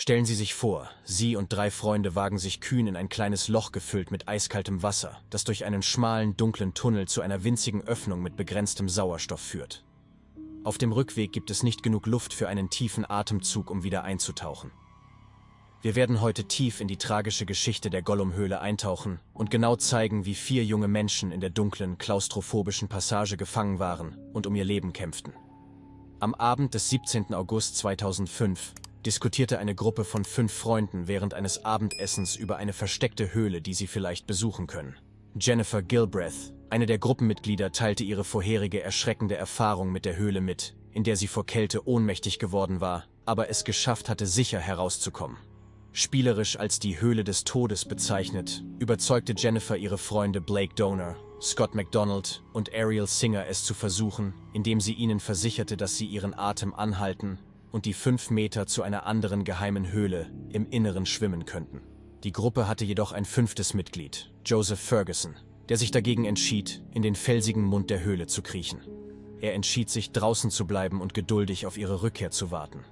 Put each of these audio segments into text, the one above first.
Stellen Sie sich vor, Sie und drei Freunde wagen sich kühn in ein kleines Loch gefüllt mit eiskaltem Wasser, das durch einen schmalen, dunklen Tunnel zu einer winzigen Öffnung mit begrenztem Sauerstoff führt. Auf dem Rückweg gibt es nicht genug Luft für einen tiefen Atemzug, um wieder einzutauchen. Wir werden heute tief in die tragische Geschichte der Gollum-Höhle eintauchen und genau zeigen, wie vier junge Menschen in der dunklen, klaustrophobischen Passage gefangen waren und um ihr Leben kämpften. Am Abend des 17. August 2005 diskutierte eine Gruppe von fünf Freunden während eines Abendessens über eine versteckte Höhle, die sie vielleicht besuchen können. Jennifer Gilbreth, eine der Gruppenmitglieder, teilte ihre vorherige erschreckende Erfahrung mit der Höhle mit, in der sie vor Kälte ohnmächtig geworden war, aber es geschafft hatte, sicher herauszukommen. Spielerisch als die Höhle des Todes bezeichnet, überzeugte Jennifer ihre Freunde Blake Donor, Scott MacDonald und Ariel Singer es zu versuchen, indem sie ihnen versicherte, dass sie ihren Atem anhalten und die fünf Meter zu einer anderen geheimen Höhle im Inneren schwimmen könnten. Die Gruppe hatte jedoch ein fünftes Mitglied, Joseph Ferguson, der sich dagegen entschied, in den felsigen Mund der Höhle zu kriechen. Er entschied sich, draußen zu bleiben und geduldig auf ihre Rückkehr zu warten.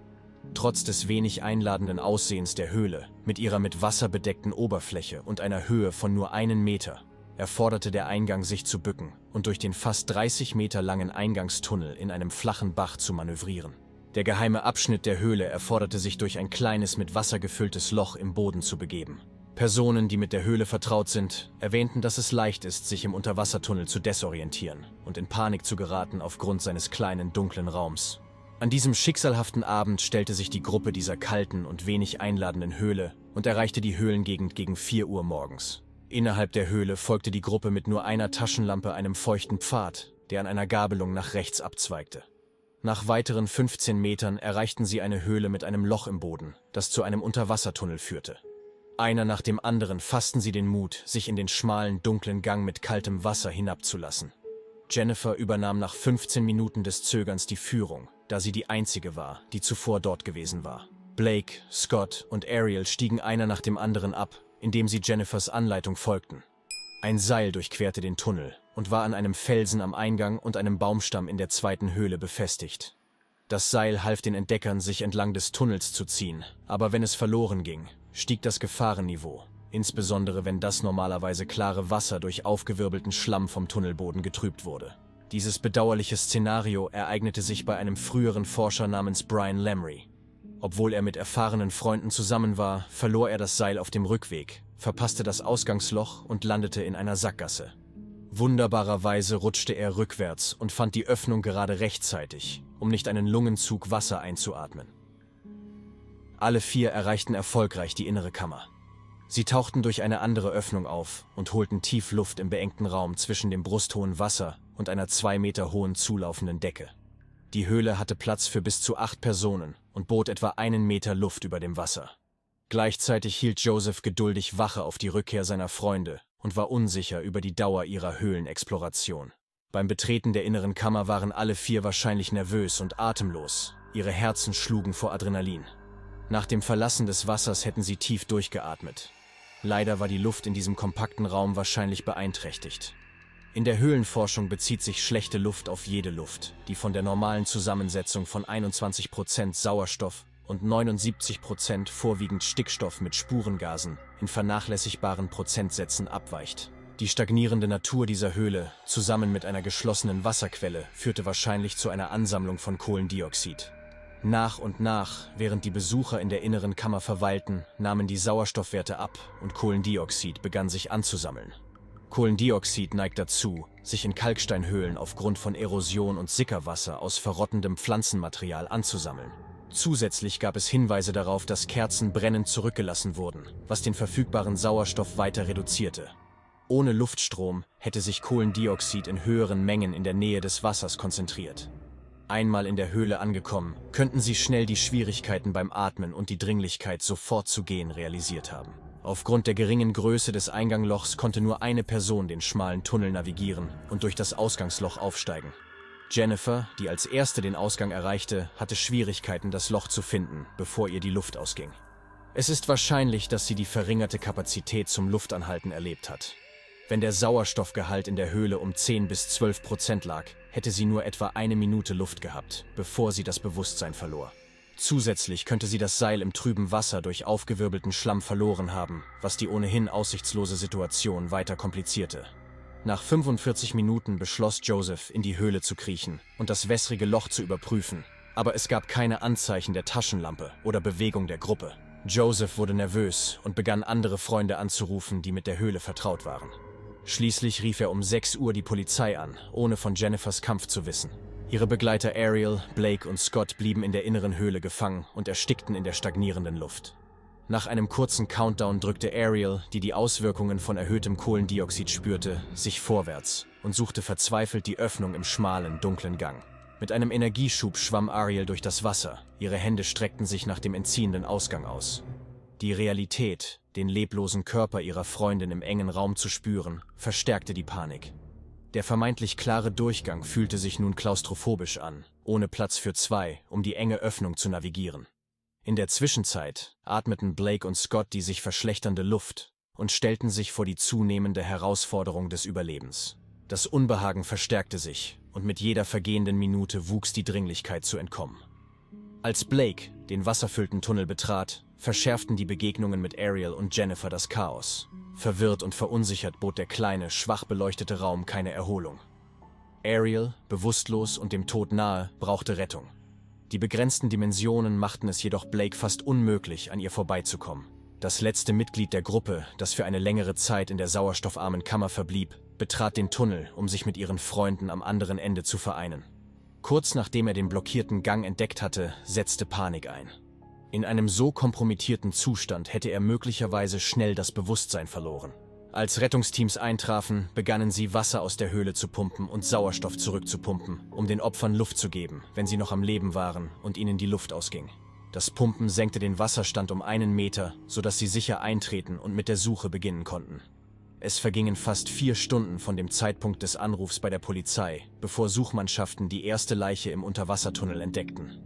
Trotz des wenig einladenden Aussehens der Höhle, mit ihrer mit Wasser bedeckten Oberfläche und einer Höhe von nur einen Meter, erforderte der Eingang, sich zu bücken und durch den fast 30 Meter langen Eingangstunnel in einem flachen Bach zu manövrieren. Der geheime Abschnitt der Höhle erforderte sich durch ein kleines mit Wasser gefülltes Loch im Boden zu begeben. Personen, die mit der Höhle vertraut sind, erwähnten, dass es leicht ist, sich im Unterwassertunnel zu desorientieren und in Panik zu geraten aufgrund seines kleinen dunklen Raums. An diesem schicksalhaften Abend stellte sich die Gruppe dieser kalten und wenig einladenden Höhle und erreichte die Höhlengegend gegen 4 Uhr morgens. Innerhalb der Höhle folgte die Gruppe mit nur einer Taschenlampe einem feuchten Pfad, der an einer Gabelung nach rechts abzweigte. Nach weiteren 15 Metern erreichten sie eine Höhle mit einem Loch im Boden, das zu einem Unterwassertunnel führte. Einer nach dem anderen fassten sie den Mut, sich in den schmalen, dunklen Gang mit kaltem Wasser hinabzulassen. Jennifer übernahm nach 15 Minuten des Zögerns die Führung, da sie die einzige war, die zuvor dort gewesen war. Blake, Scott und Ariel stiegen einer nach dem anderen ab, indem sie Jennifers Anleitung folgten. Ein Seil durchquerte den Tunnel und war an einem Felsen am Eingang und einem Baumstamm in der zweiten Höhle befestigt. Das Seil half den Entdeckern, sich entlang des Tunnels zu ziehen, aber wenn es verloren ging, stieg das Gefahrenniveau, insbesondere wenn das normalerweise klare Wasser durch aufgewirbelten Schlamm vom Tunnelboden getrübt wurde. Dieses bedauerliche Szenario ereignete sich bei einem früheren Forscher namens Brian Lamry. Obwohl er mit erfahrenen Freunden zusammen war, verlor er das Seil auf dem Rückweg, verpasste das Ausgangsloch und landete in einer Sackgasse. Wunderbarerweise rutschte er rückwärts und fand die Öffnung gerade rechtzeitig, um nicht einen Lungenzug Wasser einzuatmen. Alle vier erreichten erfolgreich die innere Kammer. Sie tauchten durch eine andere Öffnung auf und holten tief Luft im beengten Raum zwischen dem brusthohen Wasser und einer zwei Meter hohen zulaufenden Decke. Die Höhle hatte Platz für bis zu acht Personen und bot etwa einen Meter Luft über dem Wasser. Gleichzeitig hielt Joseph geduldig Wache auf die Rückkehr seiner Freunde und war unsicher über die Dauer ihrer Höhlenexploration. Beim Betreten der inneren Kammer waren alle vier wahrscheinlich nervös und atemlos. Ihre Herzen schlugen vor Adrenalin. Nach dem Verlassen des Wassers hätten sie tief durchgeatmet. Leider war die Luft in diesem kompakten Raum wahrscheinlich beeinträchtigt. In der Höhlenforschung bezieht sich schlechte Luft auf jede Luft, die von der normalen Zusammensetzung von 21% Sauerstoff, und 79 Prozent vorwiegend Stickstoff mit Spurengasen in vernachlässigbaren Prozentsätzen abweicht. Die stagnierende Natur dieser Höhle, zusammen mit einer geschlossenen Wasserquelle, führte wahrscheinlich zu einer Ansammlung von Kohlendioxid. Nach und nach, während die Besucher in der inneren Kammer verweilten, nahmen die Sauerstoffwerte ab und Kohlendioxid begann sich anzusammeln. Kohlendioxid neigt dazu, sich in Kalksteinhöhlen aufgrund von Erosion und Sickerwasser aus verrottendem Pflanzenmaterial anzusammeln. Zusätzlich gab es Hinweise darauf, dass Kerzen brennend zurückgelassen wurden, was den verfügbaren Sauerstoff weiter reduzierte. Ohne Luftstrom hätte sich Kohlendioxid in höheren Mengen in der Nähe des Wassers konzentriert. Einmal in der Höhle angekommen, könnten sie schnell die Schwierigkeiten beim Atmen und die Dringlichkeit, sofort zu gehen, realisiert haben. Aufgrund der geringen Größe des Einganglochs konnte nur eine Person den schmalen Tunnel navigieren und durch das Ausgangsloch aufsteigen. Jennifer, die als erste den Ausgang erreichte, hatte Schwierigkeiten, das Loch zu finden, bevor ihr die Luft ausging. Es ist wahrscheinlich, dass sie die verringerte Kapazität zum Luftanhalten erlebt hat. Wenn der Sauerstoffgehalt in der Höhle um 10 bis 12 Prozent lag, hätte sie nur etwa eine Minute Luft gehabt, bevor sie das Bewusstsein verlor. Zusätzlich könnte sie das Seil im trüben Wasser durch aufgewirbelten Schlamm verloren haben, was die ohnehin aussichtslose Situation weiter komplizierte. Nach 45 Minuten beschloss Joseph, in die Höhle zu kriechen und das wässrige Loch zu überprüfen. Aber es gab keine Anzeichen der Taschenlampe oder Bewegung der Gruppe. Joseph wurde nervös und begann andere Freunde anzurufen, die mit der Höhle vertraut waren. Schließlich rief er um 6 Uhr die Polizei an, ohne von Jennifers Kampf zu wissen. Ihre Begleiter Ariel, Blake und Scott blieben in der inneren Höhle gefangen und erstickten in der stagnierenden Luft. Nach einem kurzen Countdown drückte Ariel, die die Auswirkungen von erhöhtem Kohlendioxid spürte, sich vorwärts und suchte verzweifelt die Öffnung im schmalen, dunklen Gang. Mit einem Energieschub schwamm Ariel durch das Wasser, ihre Hände streckten sich nach dem entziehenden Ausgang aus. Die Realität, den leblosen Körper ihrer Freundin im engen Raum zu spüren, verstärkte die Panik. Der vermeintlich klare Durchgang fühlte sich nun klaustrophobisch an, ohne Platz für zwei, um die enge Öffnung zu navigieren. In der Zwischenzeit atmeten Blake und Scott die sich verschlechternde Luft und stellten sich vor die zunehmende Herausforderung des Überlebens. Das Unbehagen verstärkte sich und mit jeder vergehenden Minute wuchs die Dringlichkeit zu entkommen. Als Blake den wasserfüllten Tunnel betrat, verschärften die Begegnungen mit Ariel und Jennifer das Chaos. Verwirrt und verunsichert bot der kleine, schwach beleuchtete Raum keine Erholung. Ariel, bewusstlos und dem Tod nahe, brauchte Rettung. Die begrenzten Dimensionen machten es jedoch Blake fast unmöglich, an ihr vorbeizukommen. Das letzte Mitglied der Gruppe, das für eine längere Zeit in der sauerstoffarmen Kammer verblieb, betrat den Tunnel, um sich mit ihren Freunden am anderen Ende zu vereinen. Kurz nachdem er den blockierten Gang entdeckt hatte, setzte Panik ein. In einem so kompromittierten Zustand hätte er möglicherweise schnell das Bewusstsein verloren. Als Rettungsteams eintrafen, begannen sie Wasser aus der Höhle zu pumpen und Sauerstoff zurückzupumpen, um den Opfern Luft zu geben, wenn sie noch am Leben waren und ihnen die Luft ausging. Das Pumpen senkte den Wasserstand um einen Meter, sodass sie sicher eintreten und mit der Suche beginnen konnten. Es vergingen fast vier Stunden von dem Zeitpunkt des Anrufs bei der Polizei, bevor Suchmannschaften die erste Leiche im Unterwassertunnel entdeckten.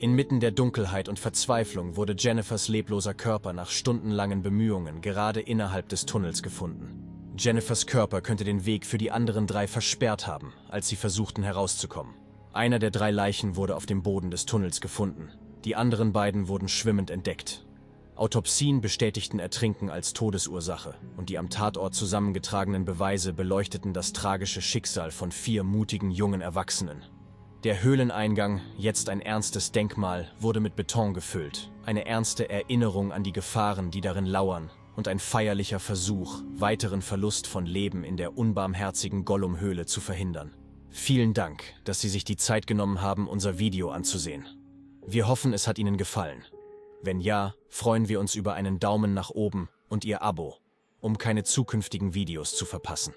Inmitten der Dunkelheit und Verzweiflung wurde Jennifers lebloser Körper nach stundenlangen Bemühungen gerade innerhalb des Tunnels gefunden. Jennifers Körper könnte den Weg für die anderen drei versperrt haben, als sie versuchten herauszukommen. Einer der drei Leichen wurde auf dem Boden des Tunnels gefunden. Die anderen beiden wurden schwimmend entdeckt. Autopsien bestätigten Ertrinken als Todesursache und die am Tatort zusammengetragenen Beweise beleuchteten das tragische Schicksal von vier mutigen jungen Erwachsenen. Der Höhleneingang, jetzt ein ernstes Denkmal, wurde mit Beton gefüllt. Eine ernste Erinnerung an die Gefahren, die darin lauern. Und ein feierlicher Versuch, weiteren Verlust von Leben in der unbarmherzigen Gollum-Höhle zu verhindern. Vielen Dank, dass Sie sich die Zeit genommen haben, unser Video anzusehen. Wir hoffen, es hat Ihnen gefallen. Wenn ja, freuen wir uns über einen Daumen nach oben und Ihr Abo, um keine zukünftigen Videos zu verpassen.